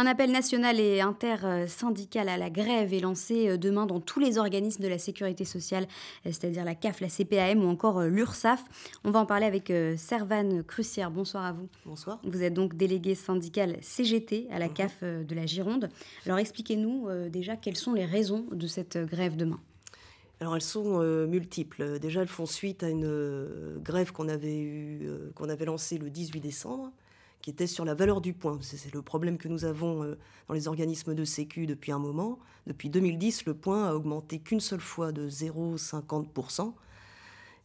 Un appel national et inter-syndical à la grève est lancé euh, demain dans tous les organismes de la sécurité sociale, euh, c'est-à-dire la CAF, la CPAM ou encore euh, l'URSAF. On va en parler avec Servane Crucière. Bonsoir à vous. Bonsoir. Vous êtes donc délégué syndical CGT à la mhm. CAF de la Gironde. Alors expliquez-nous déjà quelles sont les raisons de cette grève demain. Alors elles sont multiples. Déjà, elles font suite à une grève qu'on avait, eu, qu'on avait lancée le 18 décembre qui était sur la valeur du point. C'est le problème que nous avons euh, dans les organismes de sécu depuis un moment. Depuis 2010, le point a augmenté qu'une seule fois de 0,50%.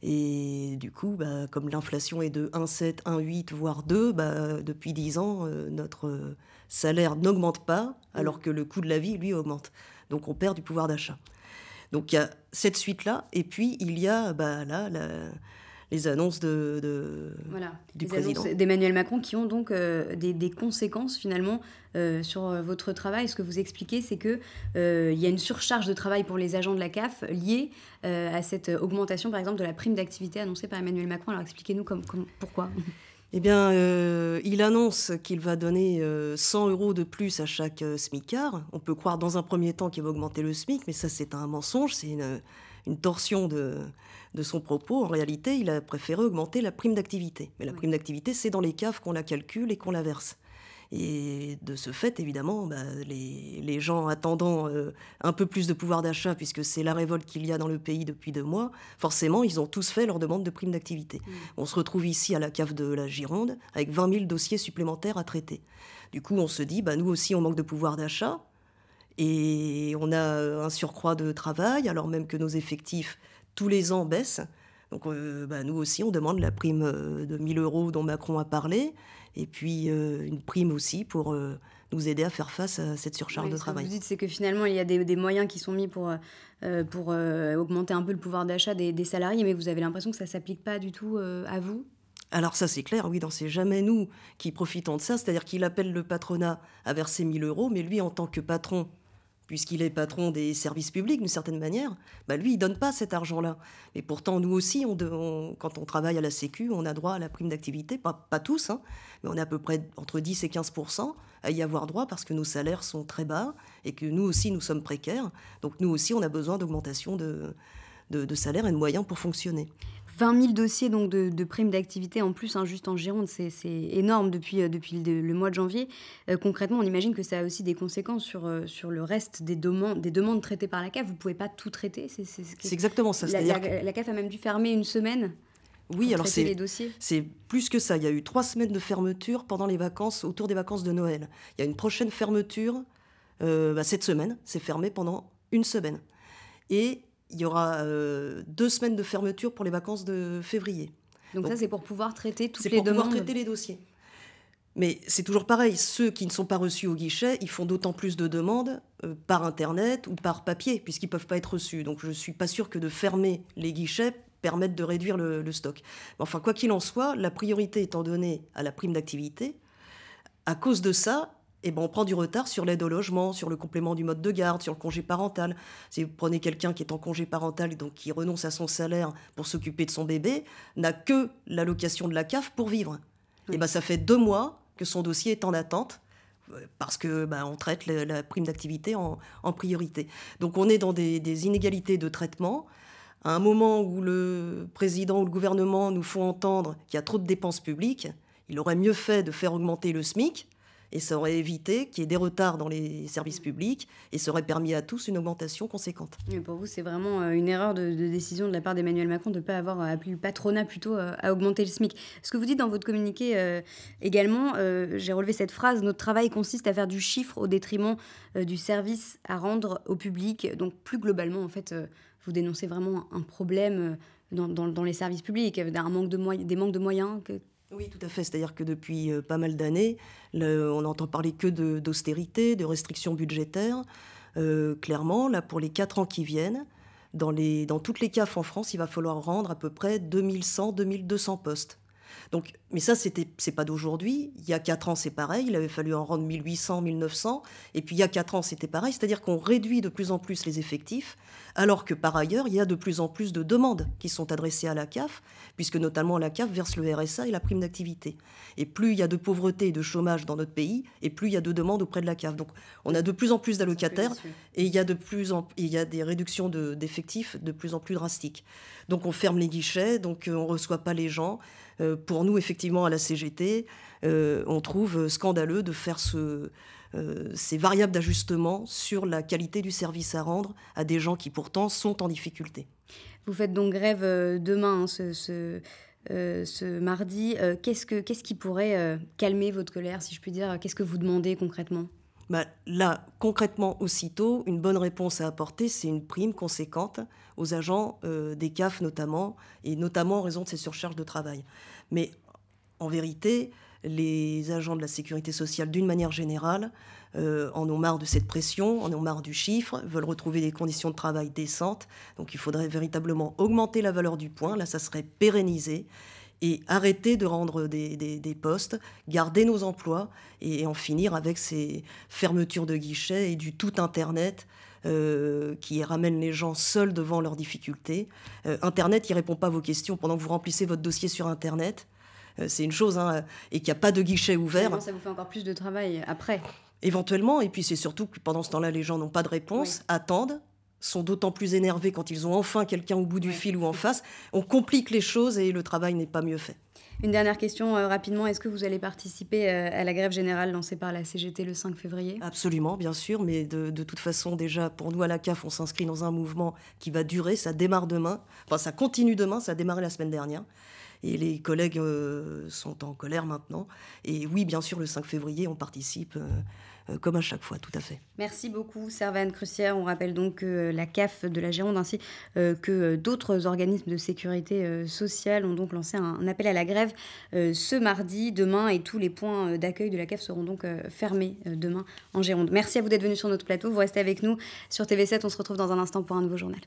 Et du coup, bah, comme l'inflation est de 1,7, 1,8, voire 2, bah, depuis 10 ans, euh, notre salaire n'augmente pas, alors que le coût de la vie, lui, augmente. Donc on perd du pouvoir d'achat. Donc il y a cette suite-là, et puis il y a bah, là, la, les annonces de, de voilà. du les président. d'Emmanuel Macron qui ont donc euh, des, conséquences finalement euh, sur euh, votre travail. Ce que vous expliquez, c'est qu'il y a une surcharge de travail pour les agents de la CAF liée à cette augmentation, par exemple, de la prime d'activité annoncée par Emmanuel Macron. Alors expliquez-nous pourquoi. Eh bien, il annonce qu'il va donner 100 euros de plus à chaque euh, SMICard. On peut croire dans un premier temps qu'il va augmenter le SMIC, mais ça, c'est un mensonge. C'est une, une torsion de, son propos. En réalité, il a préféré augmenter la prime d'activité. Mais la prime d'activité, c'est dans les caves qu'on la calcule et qu'on la verse. Et de ce fait, évidemment, bah, les, gens attendant euh, un peu plus de pouvoir d'achat, puisque c'est la révolte qu'il y a dans le pays depuis deux mois, forcément, ils ont tous fait leur demande de prime d'activité. On se retrouve ici à la cave de la Gironde avec 20 000 dossiers supplémentaires à traiter. Du coup, on se dit, bah, nous aussi, on manque de pouvoir d'achat. Et on a euh, un surcroît de travail, alors même que nos effectifs, tous les ans, baissent. Donc euh, bah, nous aussi, on demande la prime euh, de 1000 euros dont Macron a parlé, et puis une prime aussi pour nous aider à faire face à cette surcharge de travail. Ce que vous dites, c'est que finalement, il y a des, moyens qui sont mis pour, pour augmenter un peu le pouvoir d'achat des, salariés, mais vous avez l'impression que ça ne s'applique pas du tout à vous alors ça c'est clair, oui, c'est jamais nous qui profitons de ça, c'est-à-dire qu'il appelle le patronat à verser 1000 euros, mais lui en tant que patron puisqu'il est patron des services publics d'une certaine manière, bah, lui, il donne pas cet argent-là. Et pourtant, nous aussi, quand on travaille à la Sécu, on a droit à la prime d'activité, pas, tous, hein, mais on a à peu près entre 10 et 15 à y avoir droit parce que nos salaires sont très bas et que nous aussi, nous sommes précaires. Donc nous aussi, on a besoin d'augmentation de, salaires de salaire et de moyens pour fonctionner. 20 000 dossiers donc, de, de primes d'activité en plus, hein, juste en Gironde, c'est énorme depuis, euh, depuis le, mois de janvier. Euh, concrètement, on imagine que ça a aussi des conséquences sur, euh, sur le reste des, demandes, des demandes traitées par la CAF. Vous ne pouvez pas tout traiter. C'est exactement ça. La, la CAF a même dû fermer une semaine. Oui, alors c'est, c'est plus que ça. Il y a eu trois semaines de fermeture pendant les vacances, autour des vacances de Noël. Il y a une prochaine fermeture bah, cette semaine. C'est fermé pendant une semaine. Et il y aura euh, deux semaines de fermeture pour les vacances de février. Donc, ça, c'est pour pouvoir traiter toutes les demandes. C'est pour pouvoir traiter les dossiers. Mais c'est toujours pareil, ceux qui ne sont pas reçus au guichet, ils font d'autant plus de demandes euh, par Internet ou par papier, puisqu'ils ne peuvent pas être reçus. Donc je ne suis pas sûre que de fermer les guichets permette de réduire le, stock. enfin, quoi qu'il en soit, la priorité étant donnée à la prime d'activité, à cause de ça, eh ben, on prend du retard sur l'aide au logement, sur le complément du mode de garde, sur le congé parental. Si vous prenez quelqu'un qui est en congé parental et donc qui renonce à son salaire pour s'occuper de son bébé, n'a que l'allocation de la CAF pour vivre. Et eh ben, ça fait deux mois que son dossier est en attente euh, parce que ben, on traite la, prime d'activité en, priorité. Donc on est dans des inégalités de traitement à un moment où le président ou le gouvernement nous font entendre qu'il y a trop de dépenses publiques, il aurait mieux fait de faire augmenter le SMIC et ça aurait évité qu'il y ait des retards dans les services publics et ça aurait permis à tous une augmentation conséquente. Mais pour vous, c'est vraiment euh, une erreur de, décision de la part d'Emmanuel Macron de ne pas avoir euh, appelé le patronat plutôt euh, à augmenter le SMIC. Ce que vous dites dans votre communiqué également, j'ai relevé cette phrase, notre travail consiste à faire du chiffre au détriment du service à rendre au public. Donc plus globalement, en fait, vous dénoncez vraiment un problème dans, les services publics, un manque de des manques de moyens. Que, oui, tout à fait. C'est-à-dire que depuis euh, pas mal d'années, on n'entend parler que d'austérité, de, restrictions budgétaires. Euh, clairement, là, pour les quatre ans qui viennent, dans, les, dans toutes les CAF en France, il va falloir rendre à peu près 2100-2200 postes. Donc, mais ça, c'était, c'est pas d'aujourd'hui. Il y a 4 ans, c'est pareil. Il avait fallu en rendre 1800, 1900. Et puis, il y a 4 ans, c'était pareil. C'est-à-dire qu'on réduit de plus en plus les effectifs, alors que par ailleurs, il y a de plus en plus de demandes qui sont adressées à la CAF, puisque notamment la CAF verse le RSA et la prime d'activité. Et plus il y a de pauvreté et de chômage dans notre pays, et plus il y a de demandes auprès de la CAF. Donc, on a de plus en plus d'allocataires et il y a de plus il y des réductions d'effectifs de plus en plus drastiques. Donc, on ferme les guichets, donc euh, on reçoit pas les gens. Euh, pour nous, effectivement, à la CGT, euh, on trouve scandaleux de faire euh, ces variables d'ajustement sur la qualité du service à rendre à des gens qui pourtant sont en difficulté. Vous faites donc grève euh, demain, hein, ce, mardi. qu'est-ce, que, qui pourrait calmer votre colère, si je puis dire Qu'est-ce que vous demandez concrètement bah, là, concrètement, aussitôt, une bonne réponse à apporter, c'est une prime conséquente aux agents euh, des CAF notamment, et notamment en raison de ces surcharges de travail. Mais en vérité, les agents de la sécurité sociale, d'une manière générale, euh, en ont marre de cette pression, en ont marre du chiffre, veulent retrouver des conditions de travail décentes. Donc il faudrait véritablement augmenter la valeur du point. Là, ça serait pérennisé et arrêter de rendre des, postes, garder nos emplois et, en finir avec ces fermetures de guichets et du tout Internet euh, qui ramène les gens seuls devant leurs difficultés. Euh, Internet, qui ne répond pas à vos questions pendant que vous remplissez votre dossier sur Internet. Euh, c'est une chose, hein, et qu'il n'y a pas de guichet ouvert. ça vous fait encore plus de travail après. Éventuellement, et puis c'est surtout que pendant ce temps-là, les gens n'ont pas de réponse, attendent, sont d'autant plus énervés quand ils ont enfin quelqu'un au bout du fil ou en face. On complique les choses et le travail n'est pas mieux fait. Une dernière question euh, rapidement. Est-ce que vous allez participer euh, à la grève générale lancée par la CGT le 5 février Absolument, bien sûr. Mais de, de, toute façon, déjà, pour nous à la CAF, on s'inscrit dans un mouvement qui va durer. Ça démarre demain. Enfin, ça continue demain. Ça a démarré la semaine dernière et les collègues euh, sont en colère maintenant. Et oui, bien sûr, le 5 février, on participe. Euh, euh, comme à chaque fois, tout à fait. Merci beaucoup, Servane Crucière. On rappelle donc que la CAF de la Gironde ainsi que d'autres organismes de sécurité sociale ont donc lancé un, appel à la grève ce mardi, demain, et tous les points d'accueil de la CAF seront donc fermés demain en Gironde. Merci à vous d'être venus sur notre plateau. Vous restez avec nous sur TV7. On se retrouve dans un instant pour un nouveau journal.